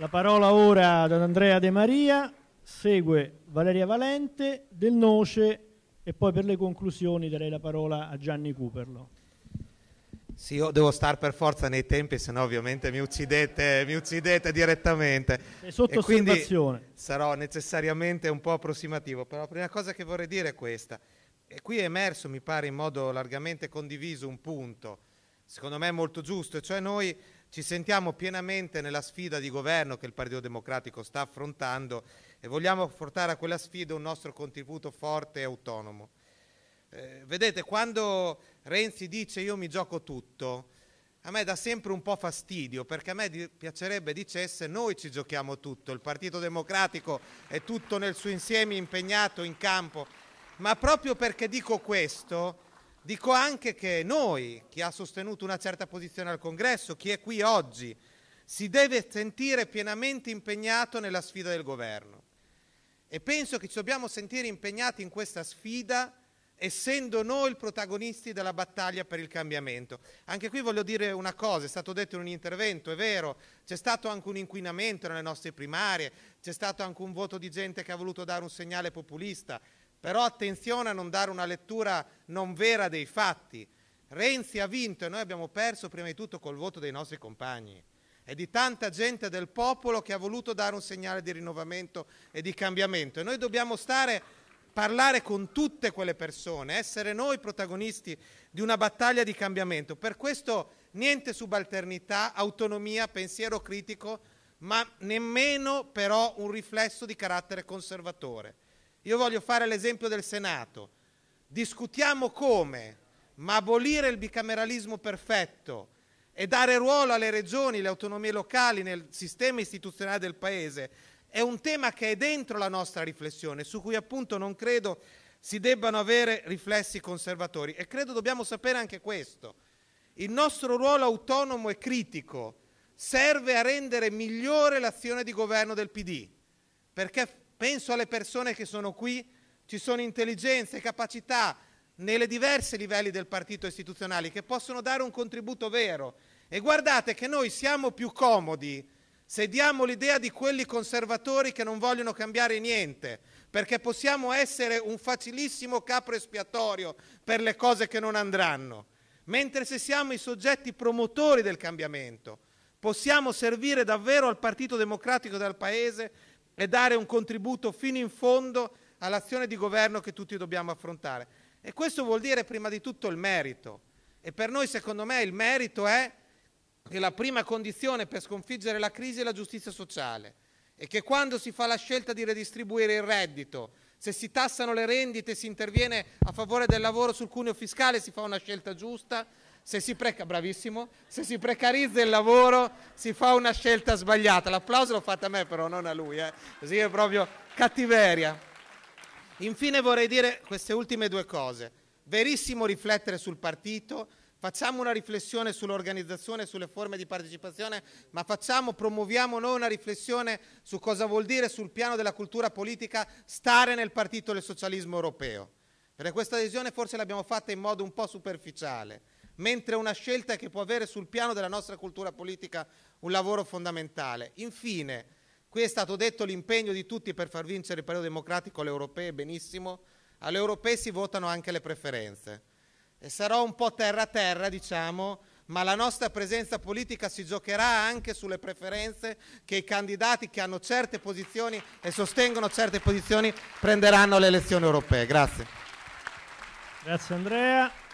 La parola ora ad Andrea De Maria, segue Valeria Valente, Del Noce e poi per le conclusioni darei la parola a Gianni Cuperlo. Sì, io devo star per forza nei tempi, se no ovviamente mi uccidete, mi uccidete direttamente. Sei sotto e quindi sarò necessariamente un po' approssimativo, però la prima cosa che vorrei dire è questa. E qui è emerso, mi pare, in modo largamente condiviso un punto, secondo me molto giusto, cioè noi ci sentiamo pienamente nella sfida di governo che il Partito Democratico sta affrontando e vogliamo portare a quella sfida un nostro contributo forte e autonomo. Eh, vedete, quando Renzi dice io mi gioco tutto, a me dà sempre un po' fastidio perché a me piacerebbe dicesse noi ci giochiamo tutto, il Partito Democratico è tutto nel suo insieme impegnato in campo, ma proprio perché dico questo Dico anche che noi, chi ha sostenuto una certa posizione al congresso, chi è qui oggi, si deve sentire pienamente impegnato nella sfida del governo. E penso che ci dobbiamo sentire impegnati in questa sfida essendo noi i protagonisti della battaglia per il cambiamento. Anche qui voglio dire una cosa, è stato detto in un intervento, è vero, c'è stato anche un inquinamento nelle nostre primarie, c'è stato anche un voto di gente che ha voluto dare un segnale populista, però attenzione a non dare una lettura non vera dei fatti. Renzi ha vinto e noi abbiamo perso prima di tutto col voto dei nostri compagni e di tanta gente del popolo che ha voluto dare un segnale di rinnovamento e di cambiamento. E noi dobbiamo stare, parlare con tutte quelle persone, essere noi protagonisti di una battaglia di cambiamento. Per questo niente subalternità, autonomia, pensiero critico, ma nemmeno però un riflesso di carattere conservatore. Io voglio fare l'esempio del Senato. Discutiamo come, ma abolire il bicameralismo perfetto e dare ruolo alle regioni, alle autonomie locali nel sistema istituzionale del Paese è un tema che è dentro la nostra riflessione, su cui appunto non credo si debbano avere riflessi conservatori. E credo dobbiamo sapere anche questo. Il nostro ruolo autonomo e critico serve a rendere migliore l'azione di governo del PD, perché Penso alle persone che sono qui, ci sono intelligenze e capacità nelle diverse livelli del partito istituzionale che possono dare un contributo vero. E guardate che noi siamo più comodi se diamo l'idea di quelli conservatori che non vogliono cambiare niente, perché possiamo essere un facilissimo capro espiatorio per le cose che non andranno, mentre se siamo i soggetti promotori del cambiamento, possiamo servire davvero al Partito Democratico del Paese e dare un contributo fino in fondo all'azione di governo che tutti dobbiamo affrontare. E questo vuol dire prima di tutto il merito. E per noi, secondo me, il merito è che la prima condizione per sconfiggere la crisi è la giustizia sociale e che quando si fa la scelta di redistribuire il reddito, se si tassano le rendite, si interviene a favore del lavoro sul cuneo fiscale, si fa una scelta giusta, se si, preca- se si precarizza il lavoro si fa una scelta sbagliata. L'applauso l'ho fatto a me però, non a lui, eh. così è proprio cattiveria. Infine vorrei dire queste ultime due cose. Verissimo riflettere sul partito, facciamo una riflessione sull'organizzazione, sulle forme di partecipazione, ma facciamo, promuoviamo noi una riflessione su cosa vuol dire sul piano della cultura politica stare nel partito del socialismo europeo. Perché questa adesione forse l'abbiamo fatta in modo un po' superficiale mentre una scelta che può avere sul piano della nostra cultura politica un lavoro fondamentale. Infine, qui è stato detto l'impegno di tutti per far vincere il periodo democratico alle europee, benissimo, alle europee si votano anche le preferenze. E sarò un po' terra-terra, a diciamo, ma la nostra presenza politica si giocherà anche sulle preferenze che i candidati che hanno certe posizioni e sostengono certe posizioni prenderanno alle elezioni europee. Grazie. Grazie Andrea.